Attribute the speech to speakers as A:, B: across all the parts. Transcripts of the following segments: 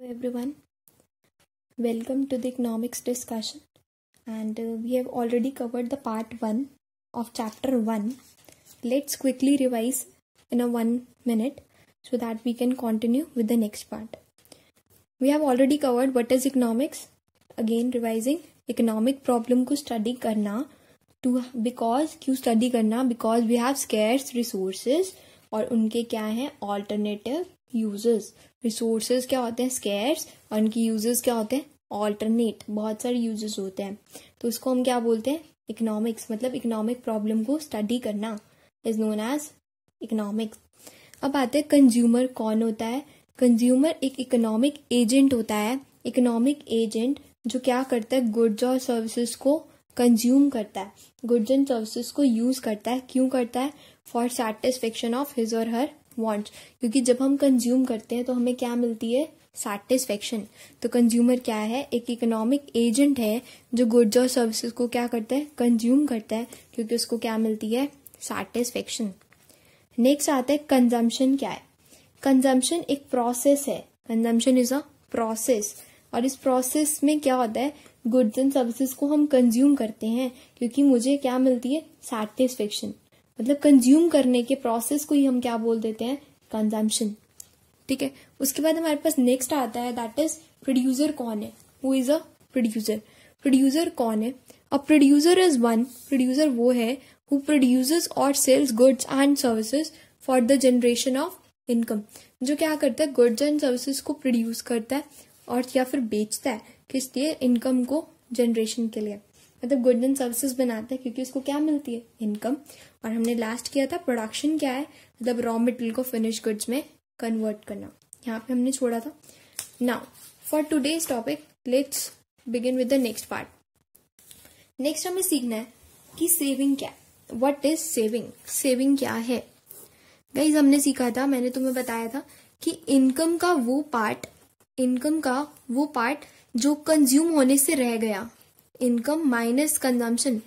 A: Hello everyone. Welcome to the economics discussion. And uh, we have already covered the part 1 of chapter 1. Let's quickly revise in a 1 minute so that we can continue with the next part. We have already covered what is economics. Again revising economic problem को study करना to because क्यों study करना because we have scarce resources और उनके क्या हैं alternative uses resources क्या होते हैं स्केयर्स और इनके यूजेस क्या होते हैं ऑल्टरनेट बहुत सारे यूजेस होते हैं तो इसको हम क्या बोलते हैं इकोनॉमिक्स मतलब इकोनॉमिक प्रॉब्लम को स्टडी करना इज नोन एज इकोनॉमिक्स अब आते हैं कंज्यूमर कौन होता है कंज्यूमर एक इकोनॉमिक एजेंट होता है इकोनॉमिक एजेंट जो क्या करता है गुड्स और सर्विसेज को कंज्यूम करता है गुड्स एंड सर्विसेज को यूज करता है क्यों करता है फॉर सेटिस्फेक्शन ऑफ हिज और हर वॉन्ट क्योंकि जब हम कंज्यूम करते हैं तो हमें क्या मिलती है सेटिस्फेक्शन तो कंज्यूमर क्या है एक इकोनॉमिक एजेंट है जो गुड्स और सर्विसेज को क्या करता है कंज्यूम करता है क्योंकि उसको क्या मिलती है सेटिस्फेक्शन नेक्स्ट आता है कंजम्पशन क्या है कंजम्पशन एक प्रोसेस है कंजम्पशन इज अ प्रोसेस और इस प्रोसेस में क्या होता है गुड्स एंड सर्विसेज को हम कंज्यूम करते हैं क्योंकि मुझे क्या मिलती है सेटिस्फेक्शन मतलब कंज्यूम करने के प्रोसेस को ही हम क्या बोल देते हैं कंजम्पशन ठीक है उसके बाद हमारे पास नेक्स्ट आता है दैट इज प्रोड्यूसर कौन है who is a producer producer कौन है a producer is one producer वो है हु प्रोड्यूसर्स और sells goods and services for the generation of income जो क्या करता है गुड्स एंड सर्विसेज को प्रोड्यूस करता है और या फिर बेचता है किस लिए इनकम को जनरेशन के लिए मतलब गुड एंड सर्विसेज बनाते हैं क्योंकि उसको क्या मिलती है इनकम और हमने लास्ट किया था प्रोडक्शन क्या है मतलब रॉ मेटेरियल को फिनिश गुड्स में कन्वर्ट करना यहाँ पे हमने छोड़ा था now for today's topic let's begin with the next part next हमें सीखना है कि सेविंग क्या है वट इज सेविंग सेविंग क्या है गाइज हमने सीखा था मैंने तुम्हें बताया था कि इनकम का वो पार्ट इनकम का वो पार्ट जो कंज्यूम होने से रह गया इनकम माइनस कंजम्पशन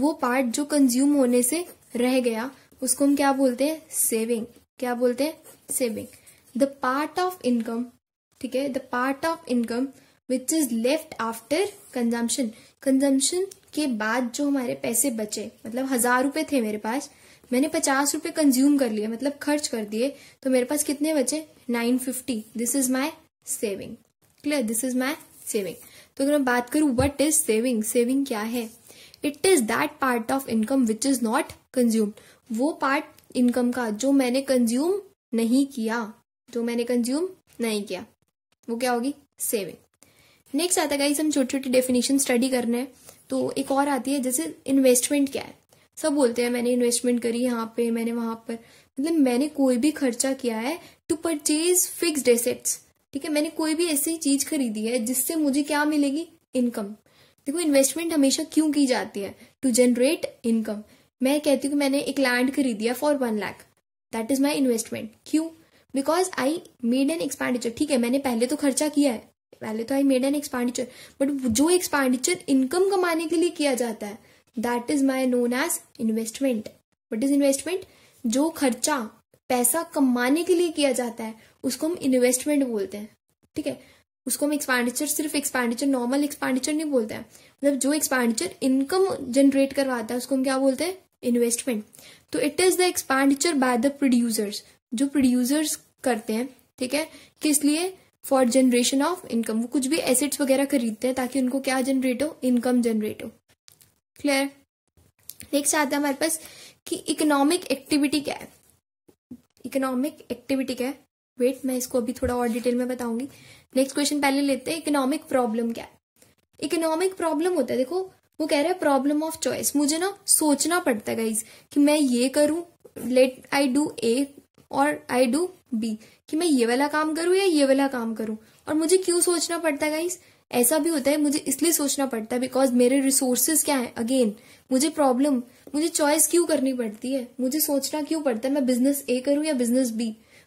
A: वो पार्ट जो कंज्यूम होने से रह गया उसको हम क्या बोलते हैं सेविंग क्या बोलते हैं saving the part of income ठीक है the part of income which is left after consumption consumption के बाद जो हमारे पैसे बचे मतलब हजार रुपए थे मेरे पास मैंने पचास रुपए कंज्यूम कर लिए मतलब खर्च कर दिए तो मेरे पास कितने बचे nine fifty this is my saving clear this is my saving तो अगर मैं बात करूं वट इज सेविंग सेविंग क्या है it is that part of income which is not consumed वो पार्ट इनकम का जो मैंने कंज्यूम नहीं किया जो मैंने कंज्यूम नहीं किया वो क्या होगी सेविंग नेक्स्ट आता है हम छोटी छोटी डेफिनेशन स्टडी कर रहे हैं तो एक और आती है जैसे इन्वेस्टमेंट क्या है सब बोलते हैं मैंने इन्वेस्टमेंट करी यहाँ पे मैंने वहां पर मतलब मैंने कोई भी खर्चा किया है टू परचेज फिक्स्ड एसेट्स ठीक है मैंने कोई भी ऐसी चीज खरीदी है जिससे मुझे क्या मिलेगी इनकम देखो इन्वेस्टमेंट हमेशा क्यों की जाती है टू जनरेट इनकम मैं कहती हूँ मैंने एक लैंड खरीदी है for one lakh that is my investment क्यों because I made an expenditure ठीक है मैंने पहले तो खर्चा किया है पहले तो I made an expenditure but जो एक्सपेंडिचर इनकम कमाने के लिए किया जाता है that is my known as investment what is investment जो खर्चा पैसा कमाने के लिए किया जाता है उसको हम इन्वेस्टमेंट बोलते हैं ठीक है उसको हम एक्सपेंडिचर सिर्फ एक्सपेंडिचर नॉर्मल एक्सपेंडिचर नहीं बोलते हैं मतलब जो एक्सपेंडिचर इनकम जनरेट करवाता है उसको हम क्या बोलते हैं इन्वेस्टमेंट तो it is the expenditure by the producers जो प्रोड्यूसर्स करते हैं ठीक है किस लिए फॉर जनरेशन ऑफ इनकम वो कुछ भी एसेट्स वगैरह खरीदते हैं ताकि उनको क्या जनरेट हो इनकम जनरेट हो क्लियर नेक्स्ट आता है हमारे पास कि इकोनॉमिक एक्टिविटी क्या है इकोनॉमिक एक्टिविटी क्या है वेट मैं इसको अभी थोड़ा और डिटेल में बताऊंगी नेक्स्ट क्वेश्चन पहले लेते हैं इकोनॉमिक प्रॉब्लम क्या है इकोनॉमिक प्रॉब्लम होता है देखो वो कह रहा है प्रॉब्लम ऑफ चॉइस मुझे ना सोचना पड़ता है गाइज कि मैं ये करूं लेट आई डू ए और आई डू बी कि मैं ये वाला काम करूं या ये वाला काम करूं और मुझे क्यों सोचना पड़ता है गाइज ऐसा भी होता है मुझे इसलिए सोचना पड़ता है बिकॉज मेरे रिसोर्सेज क्या है अगेन मुझे प्रॉब्लम मुझे चॉइस क्यों करनी पड़ती है मुझे सोचना क्यों पड़ता है मैं बिजनेस ए करूं या बिजनेस बी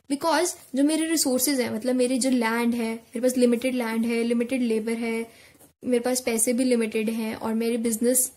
A: बिकॉज जो मेरे रिसोर्सेज हैं मतलब मेरे जो लैंड है मेरे पास लिमिटेड लैंड है लिमिटेड लेबर है मेरे पास पैसे भी लिमिटेड हैं और मेरे बिजनेस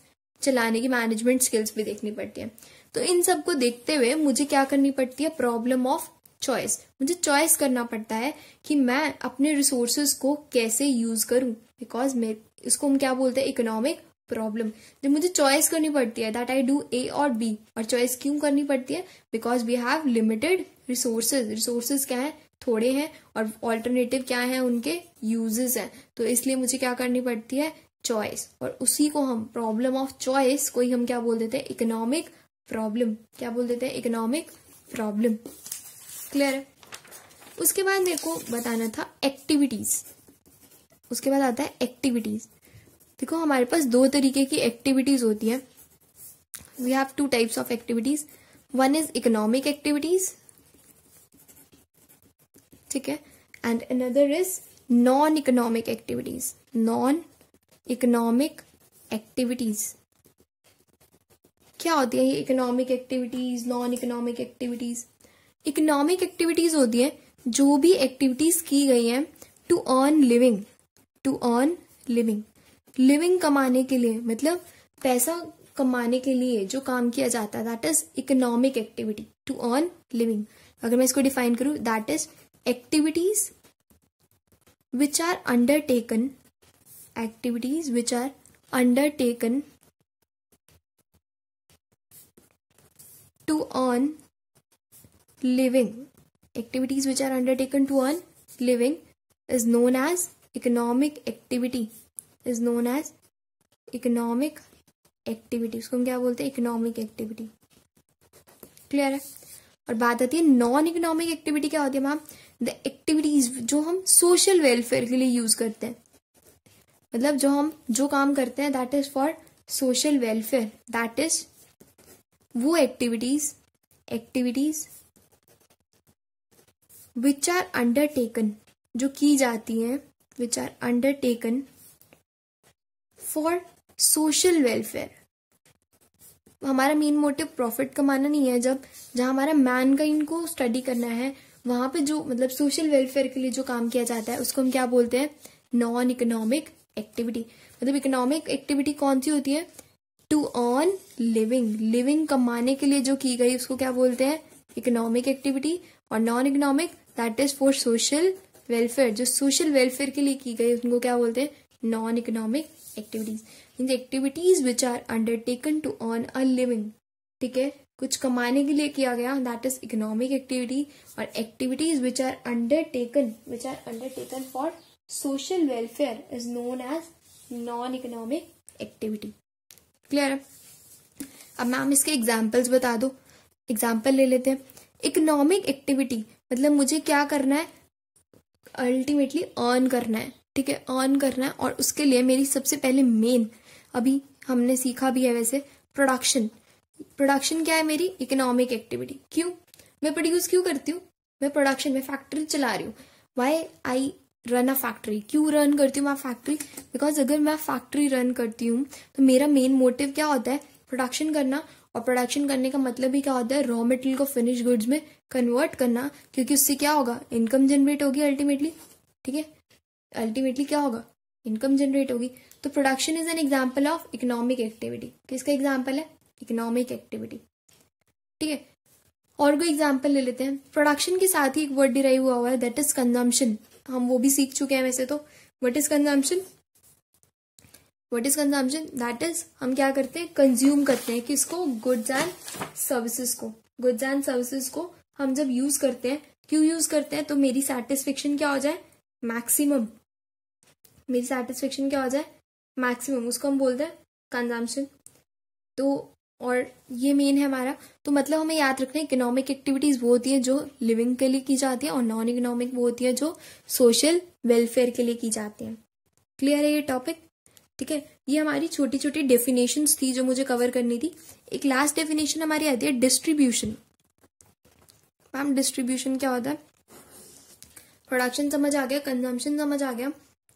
A: चलाने की मैनेजमेंट स्किल्स भी देखनी पड़ती है तो इन सबको देखते हुए मुझे क्या करनी पड़ती है प्रॉब्लम ऑफ चॉइस मुझे चॉइस करना पड़ता है कि मैं अपने रिसोर्सेज को कैसे यूज करूं बिकॉज मैं इसको हम क्या बोलते हैं इकोनॉमिक प्रॉब्लम जब मुझे चॉइस करनी पड़ती है दैट आई डू ए और बी और चॉइस क्यों करनी पड़ती है because we have limited resources resources क्या है थोड़े हैं और ऑल्टरनेटिव क्या है उनके यूजेस हैं तो इसलिए मुझे क्या करनी पड़ती है चॉइस और उसी को हम प्रॉब्लम ऑफ चॉइस को ही हम क्या बोल देते हैं इकोनॉमिक प्रॉब्लम क्या बोल देते हैं इकोनॉमिक प्रॉब्लम क्लियर है उसके बाद मेरे को बताना था एक्टिविटीज उसके बाद आता है एक्टिविटीज देखो हमारे पास दो तरीके की एक्टिविटीज होती है we have two types of activities one is economic activities ठीक है and another is non economic activities non economic activities क्या होती है ये economic activities non economic activities economic activities होती है जो भी एक्टिविटीज की गई हैं to earn living to earn living living कमाने के लिए मतलब पैसा कमाने के लिए जो काम किया जाता है that is economic activity to earn living अगर मैं इसको डिफाइन करूं that is activities which are undertaken activities which are undertaken to earn living. Activities which are undertaken to earn living is known as economic activity. Is known as economic activity. उसको हम क्या बोलते हैं economic activity. Clear है और बात आती है नॉन इकोनॉमिक एक्टिविटी क्या होती है मैम द एक्टिविटीज जो हम सोशल वेलफेयर के लिए यूज करते हैं मतलब जो हम जो काम करते हैं that is for social welfare that is वो activities activities which are undertaken जो की जाती हैं which are undertaken for social welfare हमारा मेन मोटिव प्रॉफिट कमाना नहीं है जब जहाँ हमारा मैन का को स्टडी करना है वहां पे जो मतलब सोशल वेलफेयर के लिए जो काम किया जाता है उसको हम क्या बोलते हैं नॉन इकोनॉमिक एक्टिविटी मतलब इकोनॉमिक एक्टिविटी कौन सी होती है टू अर्न लिविंग लिविंग कमाने के लिए जो की गई उसको क्या बोलते हैं इकोनॉमिक एक्टिविटी और non economic that is for social welfare जो सोशल वेलफेयर के लिए की गई उनको क्या बोलते हैं नॉन इकोनॉमिक एक्टिविटीज इन activities which are undertaken to earn a living ठीक है कुछ कमाने के लिए किया गया दैट इज इकोनॉमिक एक्टिविटी और activities which are undertaken which are undertaken for social welfare is known as non economic activity clear है अब मैम इसके एग्जाम्पल्स बता दो एग्जाम्पल ले लेते हैं इकोनॉमिक एक्टिविटी मतलब मुझे क्या करना है अल्टीमेटली अर्न करना है ठीक है अर्न करना है और उसके लिए मेरी सबसे पहले मेन अभी हमने सीखा भी है वैसे प्रोडक्शन प्रोडक्शन क्या है मेरी इकोनॉमिक एक्टिविटी क्यों मैं प्रोड्यूस क्यों करती हूँ मैं प्रोडक्शन में फैक्ट्री चला रही हूँ why I run a factory क्यों रन करती हूँ मैं फैक्ट्री बिकॉज अगर मैं फैक्ट्री रन करती हूँ तो मेरा मेन मोटिव क्या होता है प्रोडक्शन करना और प्रोडक्शन करने का मतलब ही क्या होता है रॉ मेटेरियल को फिनिश गुड्स में कन्वर्ट करना क्योंकि उससे क्या होगा इनकम जनरेट होगी अल्टीमेटली ठीक है अल्टीमेटली क्या होगा इनकम जनरेट होगी तो production is an example of economic activity किसका एग्जाम्पल है इकोनॉमिक एक्टिविटी ठीक है और कोई एग्जाम्पल ले लेते हैं प्रोडक्शन के साथ ही एक वर्ड डिराइव हुआ हुआ है दैट इज कंजम्पशन हम वो भी सीख चुके हैं वैसे तो what is consumption what is consumption that is हम क्या करते हैं कंज्यूम करते हैं किसको गुड्स एंड सर्विसेज को गुड्स एंड सर्विसेज को हम जब यूज करते हैं क्यों यूज करते हैं तो मेरी सेटिस्फेक्शन क्या हो जाए मैक्सिमम मेरी सेटिस्फेक्शन क्या हो जाए मैक्सिमम उसको हम बोलते हैं कंजम्पन तो और ये मेन है हमारा तो मतलब हमें याद रखना है इकोनॉमिक एक्टिविटीज वो होती है जो लिविंग के लिए की जाती है और नॉन इकोनॉमिक वो होती है जो सोशल वेलफेयर के लिए की जाती है क्लियर है ये टॉपिक ठीक है ये हमारी छोटी छोटी डेफिनेशन थी जो मुझे कवर करनी थी एक लास्ट डेफिनेशन हमारी आती है डिस्ट्रीब्यूशन मैम डिस्ट्रीब्यूशन क्या होता है प्रोडक्शन समझ आ गया कंजम्पशन समझ आ गया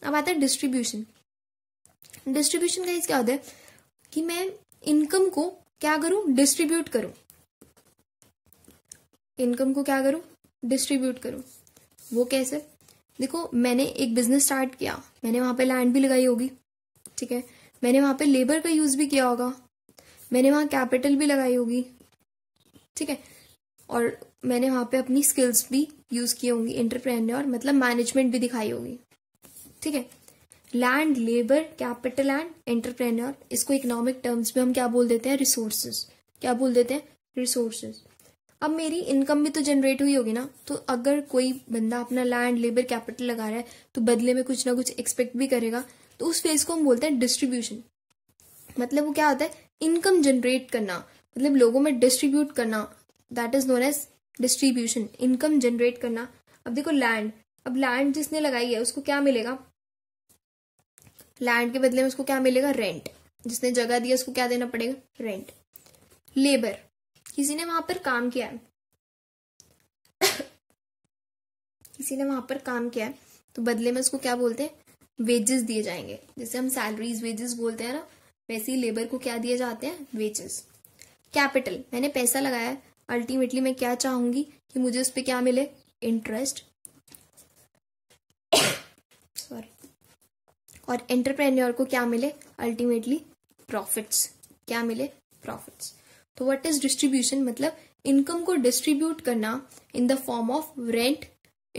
A: अब आता है डिस्ट्रीब्यूशन डिस्ट्रीब्यूशन का इस क्या होता है कि मैं इनकम को क्या करूं डिस्ट्रीब्यूट करूं इनकम को क्या करूं डिस्ट्रीब्यूट करूं वो कैसे देखो मैंने एक बिजनेस स्टार्ट किया मैंने वहां पे लैंड भी लगाई होगी ठीक है मैंने वहां पे लेबर का यूज भी किया होगा मैंने वहां कैपिटल भी लगाई होगी ठीक है और मैंने वहां पे अपनी स्किल्स भी यूज की होंगी इंटरप्रेन्योर मतलब मैनेजमेंट भी दिखाई होगी ठीक है land labour capital and entrepreneur इसको इकोनॉमिक टर्म्स में हम क्या बोल देते हैं रिसोर्सेज क्या बोल देते हैं रिसोर्सेज अब मेरी इनकम भी तो जनरेट हुई होगी ना तो अगर कोई बंदा अपना लैंड लेबर कैपिटल लगा रहा है तो बदले में कुछ ना कुछ एक्सपेक्ट भी करेगा तो उस फेज को हम बोलते हैं डिस्ट्रीब्यूशन मतलब वो क्या होता है इनकम जनरेट करना मतलब लोगों में डिस्ट्रीब्यूट करना that is known as distribution income generate करना अब देखो लैंड अब लैंड जिसने लगाई है उसको क्या मिलेगा लैंड के बदले में उसको क्या मिलेगा रेंट जिसने जगह दी है उसको क्या देना पड़ेगा रेंट लेबर किसी ने वहां पर काम किया है किसी ने वहां पर काम किया है तो बदले में उसको क्या बोलते हैं वेजेस दिए जाएंगे जैसे हम सैलरीज वेजेस बोलते हैं ना वैसे ही लेबर को क्या दिए जाते हैं वेजेस कैपिटल मैंने पैसा लगाया है अल्टीमेटली मैं क्या चाहूंगी कि मुझे उस पर क्या मिले इंटरेस्ट सॉरी और एंटरप्रेन्योर को क्या मिले अल्टीमेटली प्रॉफिट्स क्या मिले प्रॉफिट्स तो व्हाट इज डिस्ट्रीब्यूशन मतलब इनकम को डिस्ट्रीब्यूट करना in the form of rent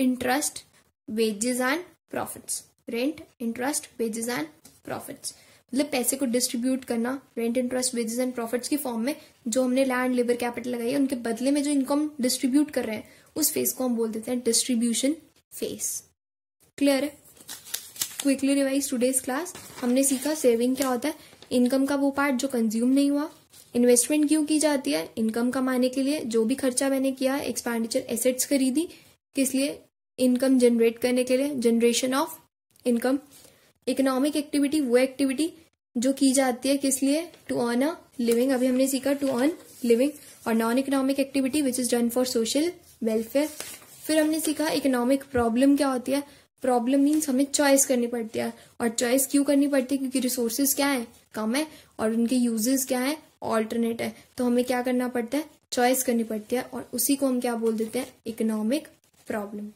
A: interest wages and profits rent interest wages and profits मतलब पैसे को डिस्ट्रीब्यूट करना rent interest wages and profits की फॉर्म में जो हमने लैंड लेबर कैपिटल लगाई है उनके बदले में जो इनकम डिस्ट्रीब्यूट कर रहे हैं उस फेस को हम बोल देते हैं डिस्ट्रीब्यूशन फेस क्लियर है क्विकली रिवाइज टूडेज क्लास हमने सीखा सेविंग क्या होता है इनकम का वो पार्ट जो कंज्यूम नहीं हुआ इन्वेस्टमेंट क्यों की जाती है इनकम कमाने के लिए जो भी खर्चा मैंने किया एक्सपेंडिचर एसेट्स खरीदी किस लिए इनकम जनरेट करने के लिए generation of income economic activity वो एक्टिविटी जो की जाती है किस लिए टू अर्न अ लिविंग अभी हमने सीखा टू अर्न लिविंग और non economic activity which is done for social welfare फिर हमने सीखा इकोनॉमिक प्रॉब्लम क्या होती है प्रॉब्लम मीन्स हमें चॉइस करनी पड़ती है और चॉइस क्यों करनी पड़ती है क्योंकि रिसोर्सेज क्या है कम है और उनके यूजेस क्या है ऑल्टरनेट है तो हमें क्या करना पड़ता है चॉइस करनी पड़ती है और उसी को हम क्या बोल देते हैं economic problem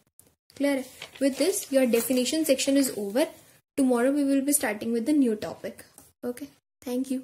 A: clear with this your definition section is over tomorrow we will be starting with the new topic okay thank you